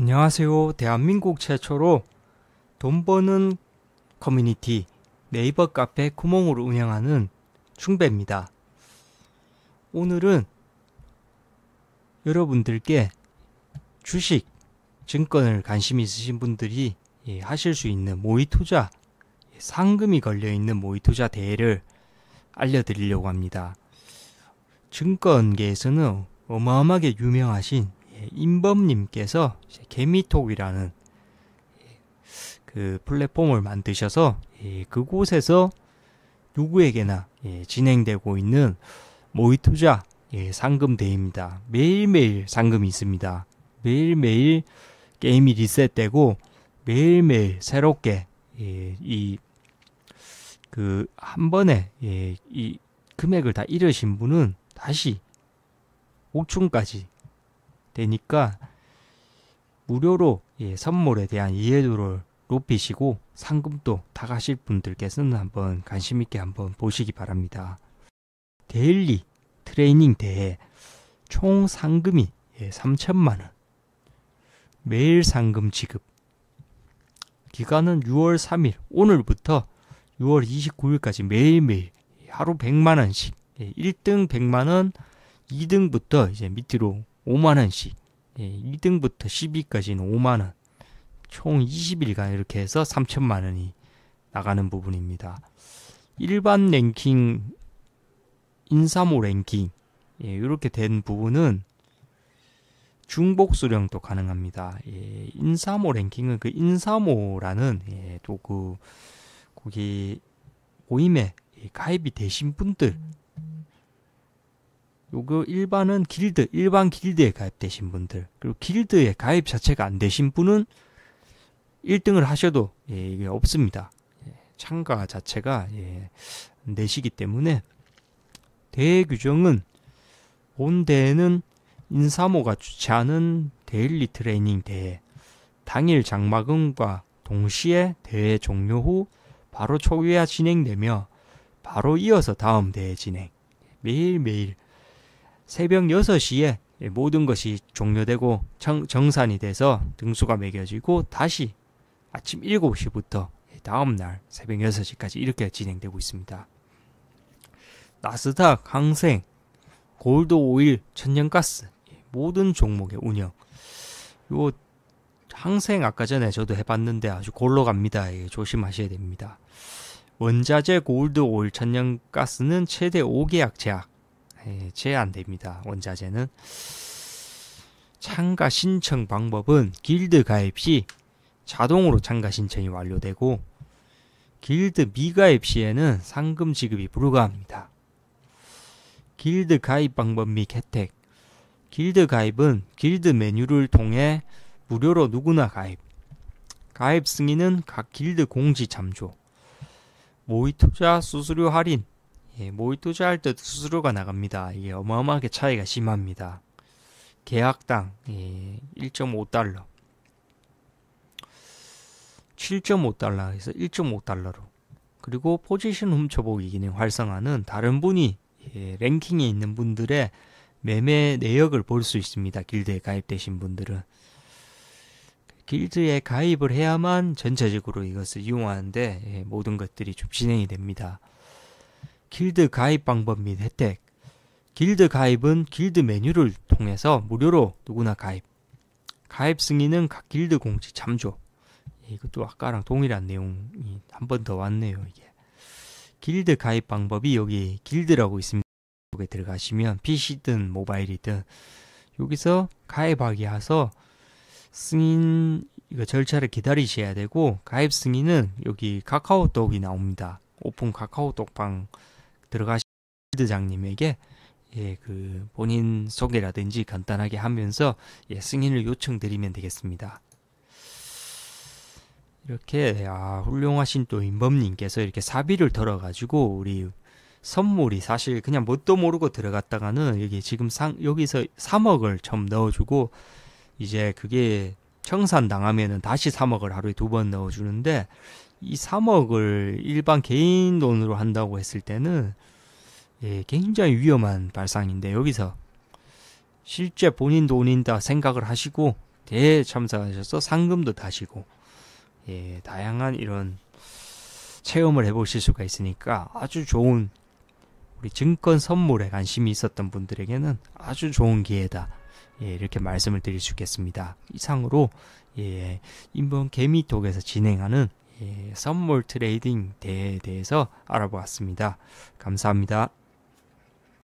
안녕하세요. 대한민국 최초로 돈 버는 커뮤니티 네이버 카페 구멍으로 운영하는 충배입니다. 오늘은 여러분들께 주식, 증권을 관심 있으신 분들이 예, 하실 수 있는 모의 투자, 예, 상금이 걸려 있는 모의 투자 대회를 알려드리려고 합니다. 증권계에서는 어마어마하게 유명하신 예, 임범님께서 개미톡이라는 예, 그 플랫폼을 만드셔서 예, 그곳에서 누구에게나 진행되고 있는 모의투자 상금 대입니다. 매일매일 상금이 있습니다. 매일매일 게임이 리셋되고 매일매일 새롭게 이그 한 번에 이 금액을 다 잃으신 분은 다시 5층까지 되니까 무료로 예, 선물에 대한 이해도를 높이시고 상금도 다가실 분들께서는 한번 관심 있게 한번 보시기 바랍니다. 데일리 트레이닝 대회 총 상금이 예, 3천만 원. 매일 상금 지급. 기간은 6월 3일 오늘부터 6월 29일까지 매일매일 하루 100만 원씩 예, 1등 100만 원, 2등부터 이제 밑으로 5만원씩 예, 1등부터 10위까지는 5만원 총 20일간 이렇게 해서 3천만원이 나가는 부분입니다 일반 랭킹 인사모 랭킹 예, 이렇게 된 부분은 중복 수령도 가능합니다. 예, 인사모 랭킹은 그 인사모라는 예, 또그 거기 모임에 가입이 되신 분들 요거 그 일반은 길드, 일반 길드에 가입되신 분들, 그리고 길드에 가입 자체가 안 되신 분은 1등을 하셔도 예, 이게 없습니다. 예, 참가 자체가 예, 내시기 때문에 대규정은 온 대회는 인사모가 주최하는 데일리 트레이닝 대회 당일 장마금과 동시에 대회 종료 후 바로 초기화 진행되며 바로 이어서 다음 대회 진행 매일매일 새벽 6시에 모든 것이 종료되고 정, 산이 돼서 등수가 매겨지고 다시 아침 7시부터 다음날 새벽 6시까지 이렇게 진행되고 있습니다. 나스닥, 항생, 골드 오일, 천연가스 모든 종목의 운영 요 항생 아까 전에 저도 해봤는데 아주 골로 갑니다. 예, 조심하셔야 됩니다. 원자재 골드 오일 천연가스는 최대 5계약 제약 예, 제안됩니다 원자재는 참가 신청 방법은 길드 가입 시 자동으로 참가 신청이 완료되고 길드 미가입 시에는 상금 지급이 불가합니다. 길드 가입 방법 및 혜택 길드 가입은 길드 메뉴를 통해 무료로 누구나 가입 가입 승인은 각 길드 공지 참조 모의 투자 수수료 할인 예, 모의 투자할 때도 수수료가 나갑니다. 이게 어마어마하게 차이가 심합니다. 계약당 예, 1.5달러 7.5달러에서 1.5달러로 그리고 포지션 훔쳐보기 기능 활성화는 다른 분이 예, 랭킹에 있는 분들의 매매 내역을 볼 수 있습니다. 길드에 가입되신 분들은 길드에 가입을 해야만 전체적으로 이것을 이용하는데 예, 모든 것들이 좀 진행이 됩니다. 길드 가입 방법 및 혜택 길드 가입은 길드 메뉴를 통해서 무료로 누구나 가입 가입 승인은 각 길드 공지 참조 예, 이것도 아까랑 동일한 내용이 한 번 더 왔네요 이게 길드 가입 방법이 여기 길드라고 있습니다 여기 들어가시면 PC든 모바일이든 여기서 가입하기 하서 승인 이거 절차를 기다리셔야 되고 가입 승인은 여기 카카오톡이 나옵니다 오픈 카카오톡방 들어가신 필드장님에게 예, 그 본인 소개라든지 간단하게 하면서 예, 승인을 요청드리면 되겠습니다. 이렇게 아, 훌륭하신 또 임범님께서 이렇게 사비를 덜어가지고 우리 선물이 사실 그냥 뭣도 모르고 들어갔다가는 여기 지금 상 여기서 3억을 처음 넣어주고 이제 그게 청산 당하면은 다시 3억을 하루에 두 번 넣어주는데 이 3억을 일반 개인 돈으로 한다고 했을 때는 예, 굉장히 위험한 발상인데 여기서 실제 본인 돈인다 생각을 하시고 대회 참석하셔서 상금도 타시고 예, 다양한 이런 체험을 해보실 수가 있으니까 아주 좋은 우리 증권 선물에 관심이 있었던 분들에게는 아주 좋은 기회다. 예, 이렇게 말씀을 드릴 수 있겠습니다. 이상으로 예, 인번 개미톡에서 진행하는 예, 선물 트레이딩 대회에 대해서 알아보았습니다. 감사합니다.